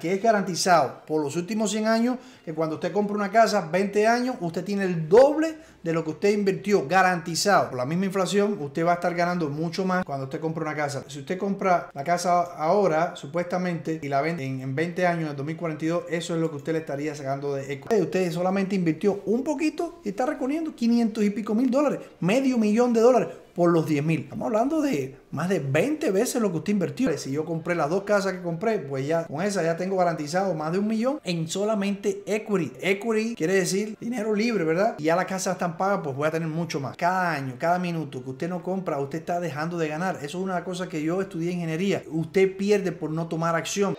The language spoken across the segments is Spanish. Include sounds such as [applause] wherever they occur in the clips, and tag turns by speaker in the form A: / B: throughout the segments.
A: que es garantizado por los últimos 100 años, que cuando usted compra una casa, 20 años, usted tiene el doble de lo que usted invirtió, garantizado. Por la misma inflación, usted va a estar ganando mucho más cuando usted compra una casa. Si usted compra la casa ahora, supuestamente, y la vende en, 20 años, en 2042, eso es lo que usted le estaría sacando de eco. Usted solamente invirtió un poquito y está recorriendo 500 y pico mil dólares, medio millón de dólares por los 10 mil. Estamos hablando de más de 20 veces lo que usted invirtió. Si yo compré las dos casas que compré, pues ya con esa ya tengo garantizado más de un millón en solamente equity. Equity quiere decir dinero libre, ¿verdad? Y ya las casas están pagas, pues voy a tener mucho más. Cada año, cada minuto que usted no compra, usted está dejando de ganar. Eso es una cosa que yo estudié ingeniería. Usted pierde por no tomar acción.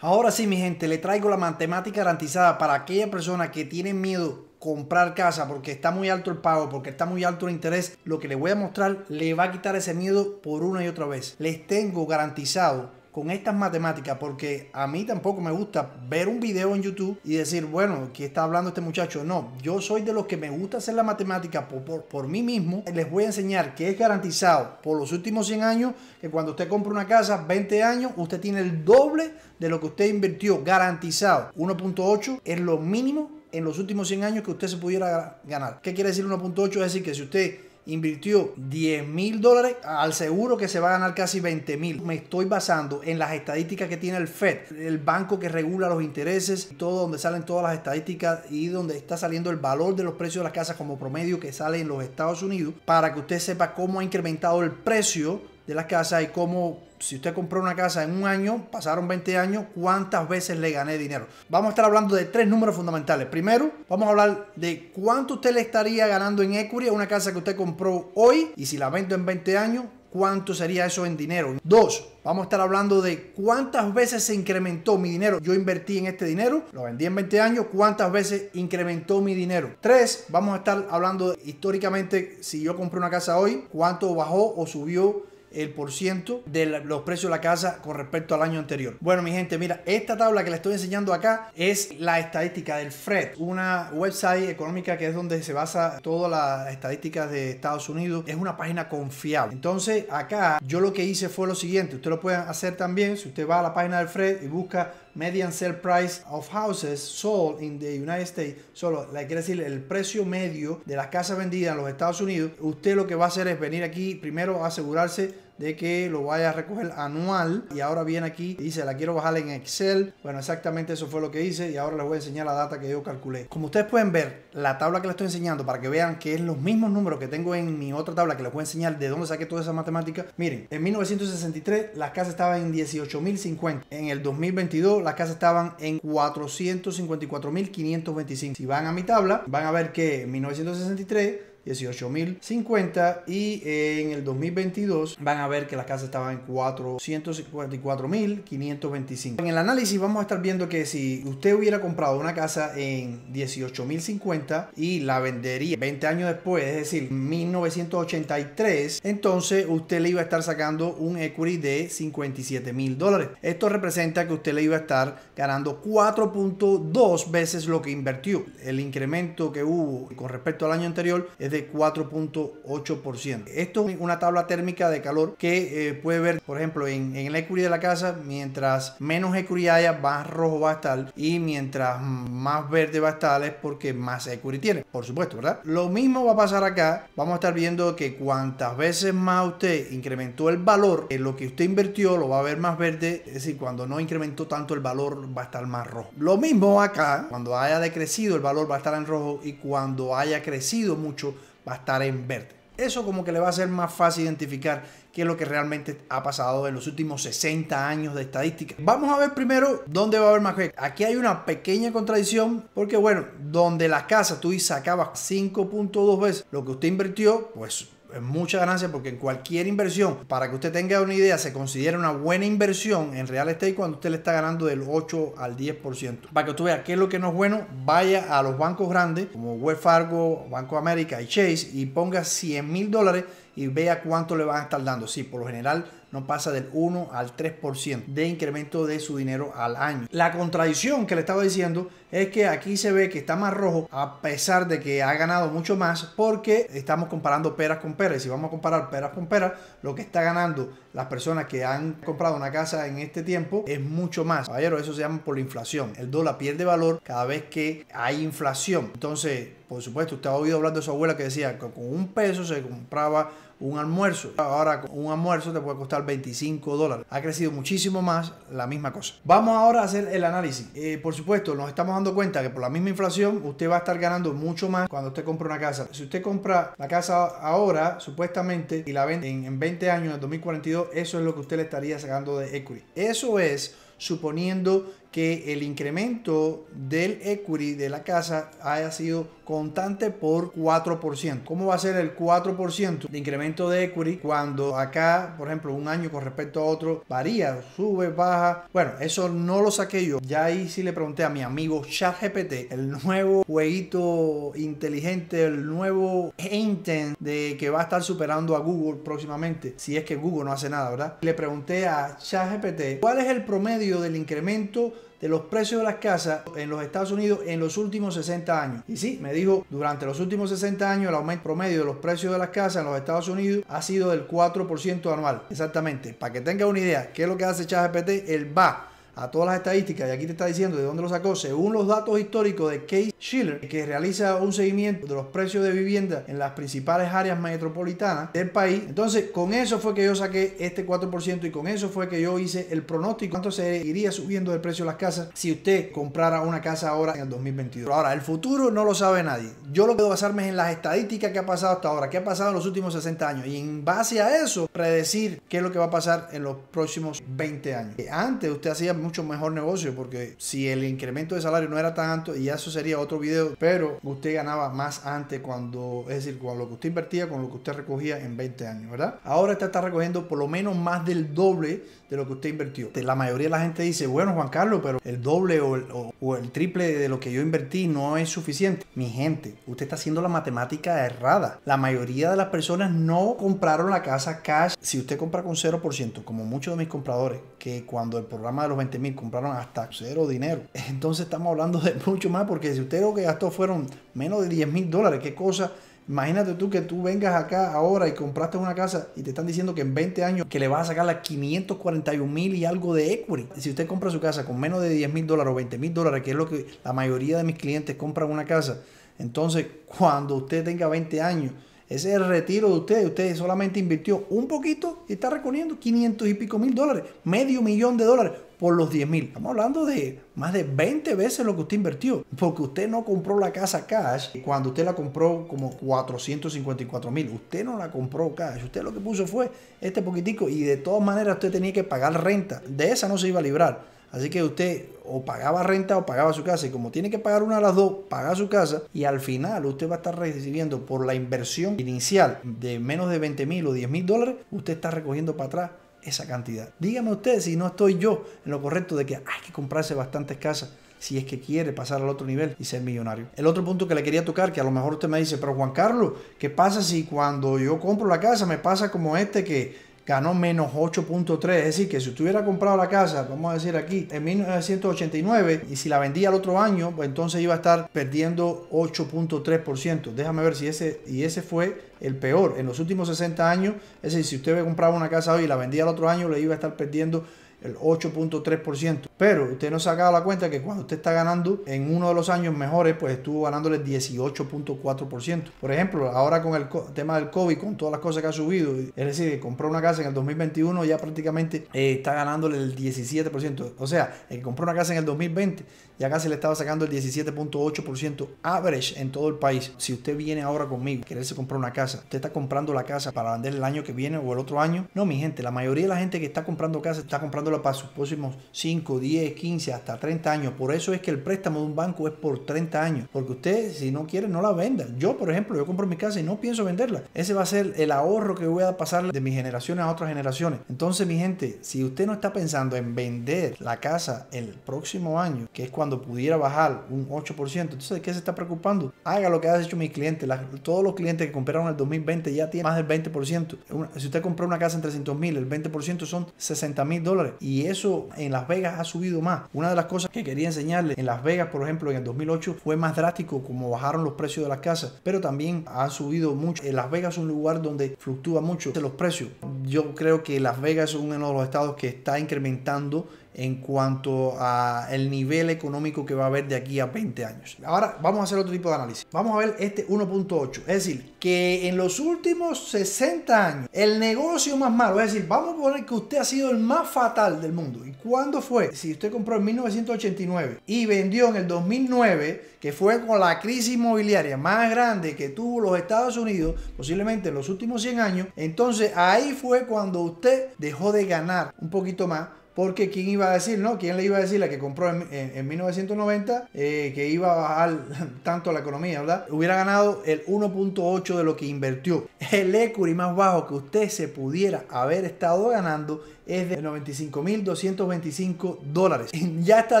A: Ahora sí, mi gente, le traigo la matemática garantizada para aquella persona que tiene miedo comprar casa porque está muy alto el pago, porque está muy alto el interés, lo que les voy a mostrar le va a quitar ese miedo por una y otra vez. Les tengo garantizado con estas matemáticas porque a mí tampoco me gusta ver un video en YouTube y decir, bueno, ¿qué está hablando este muchacho? No, yo soy de los que me gusta hacer la matemática por, por, por, mí mismo. Les voy a enseñar que es garantizado por los últimos 100 años que cuando usted compra una casa, 20 años, usted tiene el doble de lo que usted invirtió, garantizado. 1.8 es lo mínimo en los últimos 100 años que usted se pudiera ganar. ¿Qué quiere decir 1.8? Es decir, que si usted invirtió 10 mil dólares, al seguro que se va a ganar casi 20 mil. Me estoy basando en las estadísticas que tiene el FED, el banco que regula los intereses, todo donde salen todas las estadísticas y donde está saliendo el valor de los precios de las casas como promedio que sale en los Estados Unidos, para que usted sepa cómo ha incrementado el precio de las casas y cómo, si usted compró una casa en un año, pasaron 20 años, cuántas veces le gané dinero. Vamos a estar hablando de tres números fundamentales. Primero, vamos a hablar de cuánto usted le estaría ganando en equity a una casa que usted compró hoy y si la vendo en 20 años, cuánto sería eso en dinero. Dos, vamos a estar hablando de cuántas veces se incrementó mi dinero. Yo invertí en este dinero, lo vendí en 20 años, cuántas veces incrementó mi dinero. Tres, vamos a estar hablando históricamente, si yo compré una casa hoy, cuánto bajó o subió el por ciento de los precios de la casa con respecto al año anterior. Bueno, mi gente, mira, esta tabla que le estoy enseñando acá es la estadística del FRED, una website económica que es donde se basa todas las estadísticas de Estados Unidos. Es una página confiable. Entonces, acá yo lo que hice fue lo siguiente. Usted lo puede hacer también si usted va a la página del FRED y busca median sell price of houses sold in the United States, solo, le quiere decir el precio medio de las casas vendidas en los Estados Unidos, usted lo que va a hacer es venir aquí primero a asegurarse de que lo vaya a recoger anual y ahora viene aquí y dice la quiero bajar en Excel. Bueno, exactamente eso fue lo que hice y ahora les voy a enseñar la data que yo calculé. Como ustedes pueden ver, la tabla que les estoy enseñando para que vean que es los mismos números que tengo en mi otra tabla que les voy a enseñar de dónde saqué toda esa matemática. Miren, en 1963 las casas estaban en 18.050. En el 2022 las casas estaban en 454.525. Si van a mi tabla, van a ver que en 1963 18.050 y en el 2022 van a ver que las casas estaban en 454.525. En el análisis vamos a estar viendo que si usted hubiera comprado una casa en 18.050 y la vendería 20 años después, es decir, 1983, entonces usted le iba a estar sacando un equity de 57.000 dólares. Esto representa que usted le iba a estar ganando 4.2 veces lo que invirtió. El incremento que hubo con respecto al año anterior es de 4.8%. Esto es una tabla térmica de calor que eh, puede ver, por ejemplo, en, el equity de la casa, mientras menos equity haya, más rojo va a estar y mientras más verde va a estar es porque más equity tiene, por supuesto, ¿verdad? Lo mismo va a pasar acá, vamos a estar viendo que cuantas veces más usted incrementó el valor, en lo que usted invirtió lo va a ver más verde, es decir, cuando no incrementó tanto el valor va a estar más rojo. Lo mismo acá, cuando haya decrecido el valor va a estar en rojo y cuando haya crecido mucho va a estar en verde. Eso como que le va a ser más fácil identificar qué es lo que realmente ha pasado en los últimos 60 años de estadística. Vamos a ver primero dónde va a haber más fe. Aquí hay una pequeña contradicción porque bueno, donde la casa tú sacabas 5.2 veces lo que usted invirtió, pues mucha ganancia porque en cualquier inversión, para que usted tenga una idea, se considera una buena inversión en real estate cuando usted le está ganando del 8 al 10%. Para que usted vea qué es lo que no es bueno, vaya a los bancos grandes como Wells Fargo, Banco América y Chase y ponga 100 mil dólares y vea cuánto le van a estar dando. Sí, por lo general no pasa del 1 al 3% de incremento de su dinero al año. La contradicción que le estaba diciendo es que aquí se ve que está más rojo a pesar de que ha ganado mucho más porque estamos comparando peras con peras. Y si vamos a comparar peras con peras, lo que está ganando las personas que han comprado una casa en este tiempo es mucho más. Caballero, eso se llama por la inflación. El dólar pierde valor cada vez que hay inflación. Entonces, por supuesto, usted ha oído hablando de su abuela que decía que con un peso se compraba un almuerzo. Ahora un almuerzo te puede costar 25 dólares. Ha crecido muchísimo más la misma cosa. Vamos ahora a hacer el análisis. Eh, por supuesto, nos estamos dando cuenta que por la misma inflación usted va a estar ganando mucho más cuando usted compra una casa. Si usted compra la casa ahora, supuestamente, y la vende en, en 20 años, en 2042, eso es lo que usted le estaría sacando de equity. Eso es suponiendo que el incremento del equity de la casa haya sido constante por 4%. ¿Cómo va a ser el 4% de incremento de equity cuando acá, por ejemplo, un año con respecto a otro varía, sube, baja? Bueno, eso no lo saqué yo. Ya ahí sí le pregunté a mi amigo ChatGPT, el nuevo jueguito inteligente, el nuevo intent de que va a estar superando a Google próximamente, si es que Google no hace nada, ¿verdad? Le pregunté a ChatGPT, ¿cuál es el promedio del incremento de los precios de las casas en los Estados Unidos en los últimos 60 años. Y sí, me dijo, durante los últimos 60 años el aumento promedio de los precios de las casas en los Estados Unidos ha sido del 4% anual. Exactamente. Para que tenga una idea, ¿qué es lo que hace ChatGPT? el va a todas las estadísticas, y aquí te está diciendo de dónde lo sacó, según los datos históricos de Case Schiller, que realiza un seguimiento de los precios de vivienda en las principales áreas metropolitanas del país. Entonces, con eso fue que yo saqué este 4% y con eso fue que yo hice el pronóstico cuánto se iría subiendo el precio de las casas si usted comprara una casa ahora en 2022. ahora, el futuro no lo sabe nadie yo lo puedo basarme en las estadísticas que ha pasado hasta ahora, que ha pasado en los últimos 60 años. Y en base a eso, predecir qué es lo que va a pasar en los próximos 20 años. Eh, antes usted hacía mucho mejor negocio porque si el incremento de salario no era tan y eso sería otro video, pero usted ganaba más antes cuando, es decir, con lo que usted invertía, con lo que usted recogía en 20 años, ¿verdad? Ahora usted está recogiendo por lo menos más del doble de lo que usted invirtió. La mayoría de la gente dice, bueno Juan Carlos, pero el doble o el, triple de lo que yo invertí no es suficiente. Mi gente, usted está haciendo la matemática errada. La mayoría de las personas no compraron la casa cash. Si usted compra con 0%, como muchos de mis compradores, que cuando el programa de los 20 mil compraron hasta cero dinero, [laughs] entonces estamos hablando de mucho más, porque si usted lo que gastó fueron menos de 10 mil dólares, qué cosa Imagínate tú que tú vengas acá ahora y compraste una casa y te están diciendo que en 20 años que le vas a sacar las 541 mil y algo de equity. Si usted compra su casa con menos de 10 mil dólares o 20 mil dólares, que es lo que la mayoría de mis clientes compran una casa, entonces cuando usted tenga 20 años, ese retiro de usted. Usted solamente invirtió un poquito y está recorriendo 500 y pico mil dólares, medio millón de dólares por los 10 mil. Estamos hablando de más de 20 veces lo que usted invirtió. Porque usted no compró la casa cash cuando usted la compró como 454 mil. Usted no la compró cash. Usted lo que puso fue este poquitico y de todas maneras usted tenía que pagar renta. De esa no se iba a librar. Así que usted o pagaba renta o pagaba su casa. Y como tiene que pagar una de las dos, paga su casa. Y al final usted va a estar recibiendo por la inversión inicial de menos de 20 mil o 10 mil dólares. Usted está recogiendo para atrás esa cantidad. Dígame usted si no estoy yo en lo correcto de que hay que comprarse bastantes casas si es que quiere pasar al otro nivel y ser millonario. El otro punto que le quería tocar, que a lo mejor usted me dice, pero Juan Carlos, ¿qué pasa si cuando yo compro la casa me pasa como este que ganó menos 8.3, es decir, que si usted hubiera comprado la casa, vamos a decir aquí, en 1989, y si la vendía el otro año, pues entonces iba a estar perdiendo 8.3%. Déjame ver si ese, y ese fue el peor. En los últimos 60 años, es decir, si usted compraba una casa hoy y la vendía el otro año, le iba a estar perdiendo el 8.3%. Pero usted no se ha dado la cuenta que cuando usted está ganando en uno de los años mejores, pues estuvo ganándole el 18.4%. Por ejemplo, ahora con el tema del COVID, con todas las cosas que ha subido, es decir, compró una casa en el 2021, ya prácticamente eh, está ganándole el 17%. O sea, el que compró una casa en el 2020, ya casi le estaba sacando el 17.8% average en todo el país. Si usted viene ahora conmigo, quererse comprar una casa, usted está comprando la casa para vender el año que viene o el otro año. No, mi gente, la mayoría de la gente que está comprando casa está comprando para sus próximos 5, 10, 15, hasta 30 años. Por eso es que el préstamo de un banco es por 30 años. Porque usted, si no quiere, no la venda. Yo, por ejemplo, yo compro mi casa y no pienso venderla. Ese va a ser el ahorro que voy a pasar de mis generaciones a otras generaciones. Entonces, mi gente, si usted no está pensando en vender la casa el próximo año, que es cuando pudiera bajar un 8%, entonces, ¿de qué se está preocupando? Haga lo que ha hecho mi cliente. todos los clientes que compraron el 2020 ya tienen más del 20%. si usted compró una casa en 300 mil, el 20% son 60 mil dólares. Y eso en Las Vegas ha subido más. Una de las cosas que quería enseñarles en Las Vegas, por ejemplo, en el 2008 fue más drástico como bajaron los precios de las casas, pero también ha subido mucho. En eh, Las Vegas es un lugar donde fluctúa mucho los precios. Yo creo que Las Vegas es uno de los estados que está incrementando en cuanto a el nivel económico que va a haber de aquí a 20 años. Ahora vamos a hacer otro tipo de análisis. Vamos a ver este 1.8, es decir, que en los últimos 60 años el negocio más malo, es decir, vamos a poner que usted ha sido el más fatal del mundo. ¿Y cuándo fue? Si usted compró en 1989 y vendió en el 2009, que fue con la crisis inmobiliaria más grande que tuvo los Estados Unidos, posiblemente en los últimos 100 años, entonces ahí fue cuando usted dejó de ganar un poquito más porque quién iba a decir, ¿no? ¿Quién le iba a decir la que compró en, 1990 eh, que iba a bajar [laughs] tanto la economía, ¿verdad? Hubiera ganado el 1.8 de lo que invirtió. El equity más bajo que usted se pudiera haber estado ganando es de 95.225 dólares. [laughs] Ya está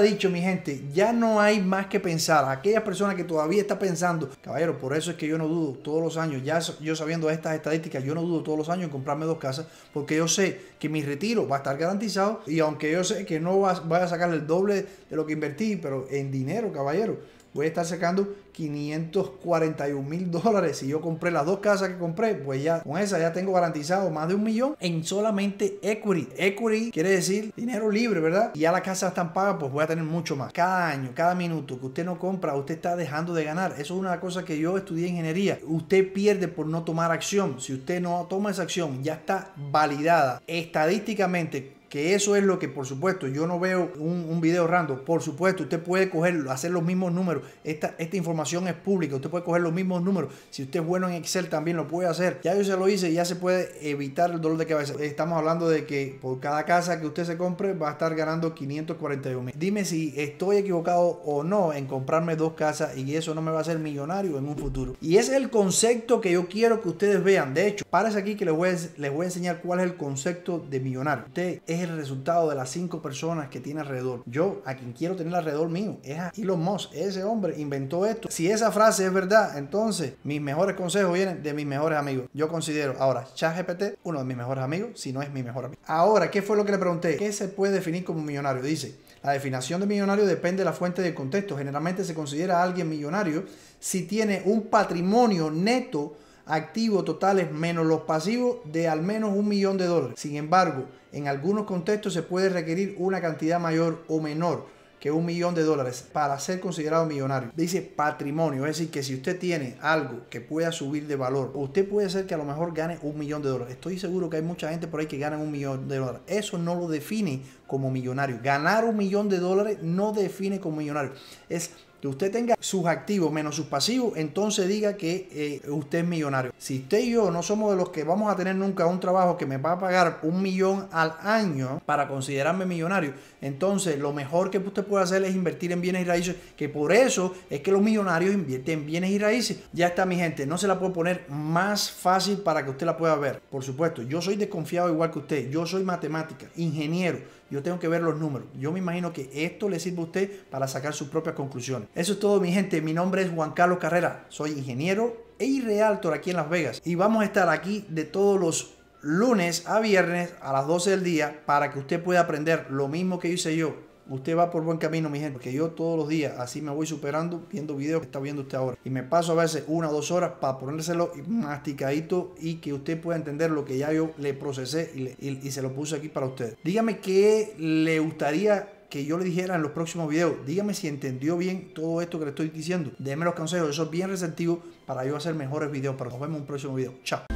A: dicho, mi gente, ya no hay más que pensar. Aquellas personas que todavía está pensando, caballero, por eso es que yo no dudo todos los años, ya yo sabiendo estas estadísticas, yo no dudo todos los años en comprarme dos casas, porque yo sé que mi retiro va a estar garantizado y aunque yo sé que no voy a sacar el doble de lo que invertí, pero en dinero, caballero, voy a estar sacando 541 mil dólares. Si yo compré las dos casas que compré, pues ya con esa ya tengo garantizado más de un millón en solamente equity. Equity quiere decir dinero libre, ¿verdad? Y ya las casas están pagas, pues voy a tener mucho más. Cada año, cada minuto que usted no compra, usted está dejando de ganar. Eso es una cosa que yo estudié ingeniería. Usted pierde por no tomar acción. Si usted no toma esa acción, ya está validada estadísticamente que eso es lo que por supuesto yo no veo un, video random, por supuesto usted puede coger, hacer los mismos números, esta, esta información es pública, usted puede coger los mismos números, si usted es bueno en Excel también lo puede hacer, ya yo se lo hice, ya se puede evitar el dolor de cabeza, estamos hablando de que por cada casa que usted se compre va a estar ganando 541 mil, dime si estoy equivocado o no en comprarme dos casas y eso no me va a hacer millonario en un futuro, y es el concepto que yo quiero que ustedes vean, de hecho, párese aquí que les voy les voy a enseñar cuál es el concepto de millonario, usted es el resultado de las cinco personas que tiene alrededor. Yo, a quien quiero tener alrededor mío, es a Elon Musk. Ese hombre inventó esto. Si esa frase es verdad, entonces mis mejores consejos vienen de mis mejores amigos. Yo considero ahora GPT uno de mis mejores amigos, si no es mi mejor amigo. Ahora, ¿qué fue lo que le pregunté? ¿Qué se puede definir como millonario? Dice, la definición de millonario depende de la fuente del contexto. Generalmente se considera a alguien millonario si tiene un patrimonio neto activo totales menos los pasivos de al menos un millón de dólares. Sin embargo, en algunos contextos se puede requerir una cantidad mayor o menor que un millón de dólares para ser considerado millonario. Dice patrimonio, es decir, que si usted tiene algo que pueda subir de valor, usted puede ser que a lo mejor gane un millón de dólares. Estoy seguro que hay mucha gente por ahí que gana un millón de dólares. Eso no lo define como millonario. Ganar un millón de dólares no define como millonario. Es que usted tenga sus activos menos sus pasivos, entonces diga que eh, usted es millonario. Si usted y yo no somos de los que vamos a tener nunca un trabajo que me va a pagar un millón al año para considerarme millonario, entonces lo mejor que usted puede hacer es invertir en bienes y raíces, que por eso es que los millonarios invierten bienes y raíces. Ya está mi gente, no se la puedo poner más fácil para que usted la pueda ver. Por supuesto, yo soy desconfiado igual que usted, yo soy matemática, ingeniero, yo tengo que ver los números. Yo me imagino que esto le sirve a usted para sacar sus propias conclusiones. Eso es todo mi gente, mi nombre es Juan Carlos Carrera, soy ingeniero e realtor aquí en Las Vegas y vamos a estar aquí de todos los lunes a viernes a las 12 del día para que usted pueda aprender lo mismo que hice yo. Usted va por buen camino, mi gente, porque yo todos los días así me voy superando viendo videos que está viendo usted ahora. Y me paso a veces una o dos horas para ponérselo masticadito y que usted pueda entender lo que ya yo le procesé y, y se lo puse aquí para usted. Dígame qué le gustaría que yo le dijera en los próximos videos. Dígame si entendió bien todo esto que le estoy diciendo. Déjeme los consejos, yo soy bien receptivo para yo hacer mejores videos. Pero nos vemos en un próximo video. Chao.